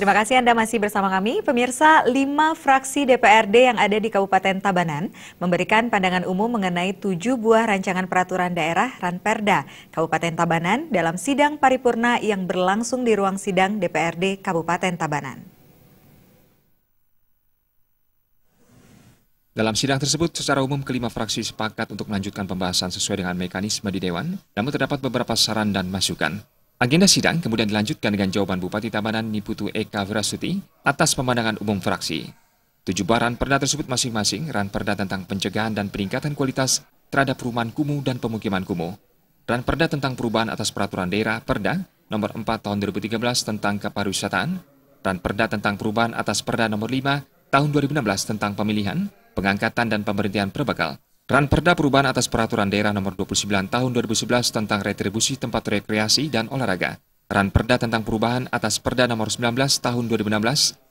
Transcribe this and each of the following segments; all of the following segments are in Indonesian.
Terima kasih Anda masih bersama kami. Pemirsa, lima fraksi DPRD yang ada di Kabupaten Tabanan memberikan pandangan umum mengenai tujuh buah rancangan peraturan daerah Ranperda Kabupaten Tabanan dalam sidang paripurna yang berlangsung di ruang sidang DPRD Kabupaten Tabanan. Dalam sidang tersebut, secara umum kelima fraksi sepakat untuk melanjutkan pembahasan sesuai dengan mekanisme di Dewan, namun terdapat beberapa saran dan masukan. Agenda sidang kemudian dilanjutkan dengan jawaban Bupati Tabanan Niputu Eka Wirasuti atas pemandangan umum fraksi. Tujuh baran perda tersebut masing-masing ran perda tentang pencegahan dan peningkatan kualitas terhadap perumahan kumuh dan pemukiman kumuh, ran perda tentang perubahan atas peraturan daerah perda nomor 4 tahun 2013 tentang kepariwisataan, ran perda tentang perubahan atas perda nomor 5 tahun 2016 tentang pemilihan, pengangkatan dan pemberhentian perbekal perda Perubahan atas Peraturan Daerah Nomor 29 Tahun 2011 tentang Retribusi Tempat Rekreasi dan Olahraga. perda tentang Perubahan atas Perda Nomor 19 Tahun 2016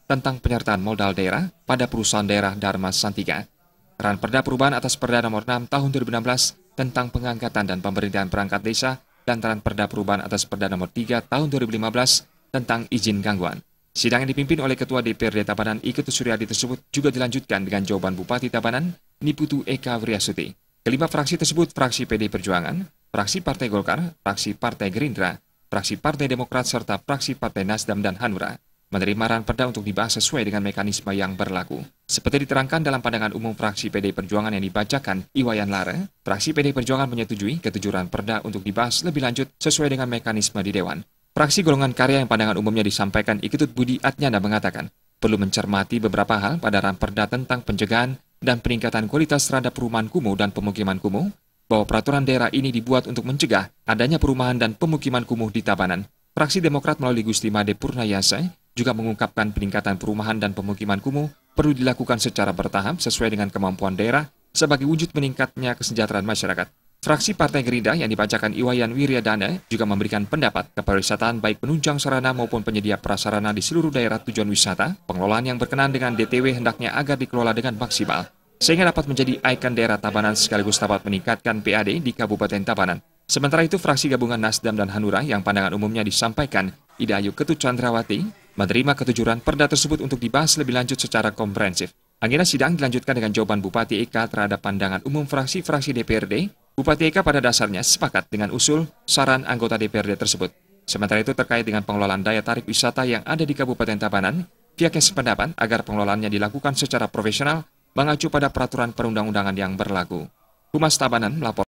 tentang penyertaan modal daerah pada perusahaan daerah Dharma Santiga. perda Perubahan atas Perda Nomor 6 Tahun 2016 tentang pengangkatan dan pemerintahan perangkat desa dan perda Perubahan atas Perda Nomor 3 Tahun 2015 tentang izin gangguan. Sidang yang dipimpin oleh Ketua DPRD Tabanan Iket Suryadi tersebut juga dilanjutkan dengan jawaban Bupati Tabanan Niputu Eka Wriasuti. Kelima fraksi tersebut fraksi PD Perjuangan, fraksi Partai Golkar, fraksi Partai Gerindra, fraksi Partai Demokrat serta fraksi Partai Nasdem dan Hanura menerima arahan perda untuk dibahas sesuai dengan mekanisme yang berlaku. Seperti diterangkan dalam pandangan umum fraksi PD Perjuangan yang dibacakan Iwayan Lara, fraksi PD Perjuangan menyetujui ketujuran perda untuk dibahas lebih lanjut sesuai dengan mekanisme di Dewan. Praksi golongan karya yang pandangan umumnya disampaikan Iketut Budi Atnyana mengatakan, perlu mencermati beberapa hal pada Ramperda tentang pencegahan dan peningkatan kualitas terhadap perumahan kumuh dan pemukiman kumuh, bahwa peraturan daerah ini dibuat untuk mencegah adanya perumahan dan pemukiman kumuh di Tabanan. Praksi Demokrat melalui Gusti Made Purnayasa juga mengungkapkan peningkatan perumahan dan pemukiman kumuh perlu dilakukan secara bertahap sesuai dengan kemampuan daerah sebagai wujud meningkatnya kesejahteraan masyarakat. Fraksi Partai Gerindra yang dibacakan Iwayan Wiryadana juga memberikan pendapat kepariwisataan baik penunjang sarana maupun penyedia prasarana di seluruh daerah tujuan wisata, pengelolaan yang berkenan dengan DTW hendaknya agar dikelola dengan maksimal, sehingga dapat menjadi ikon daerah Tabanan sekaligus dapat meningkatkan PAD di Kabupaten Tabanan. Sementara itu, fraksi gabungan Nasdem dan Hanura yang pandangan umumnya disampaikan Ida Ayu Ketut Chandrawati menerima ketujuran perda tersebut untuk dibahas lebih lanjut secara komprehensif. Agenda sidang dilanjutkan dengan jawaban Bupati Eka terhadap pandangan umum fraksi-fraksi DPRD Bupati Eka pada dasarnya sepakat dengan usul saran anggota DPRD tersebut. Sementara itu terkait dengan pengelolaan daya tarik wisata yang ada di Kabupaten Tabanan, pihaknya sependapat agar pengelolaannya dilakukan secara profesional mengacu pada peraturan perundang-undangan yang berlaku. Humas Tabanan melaporkan.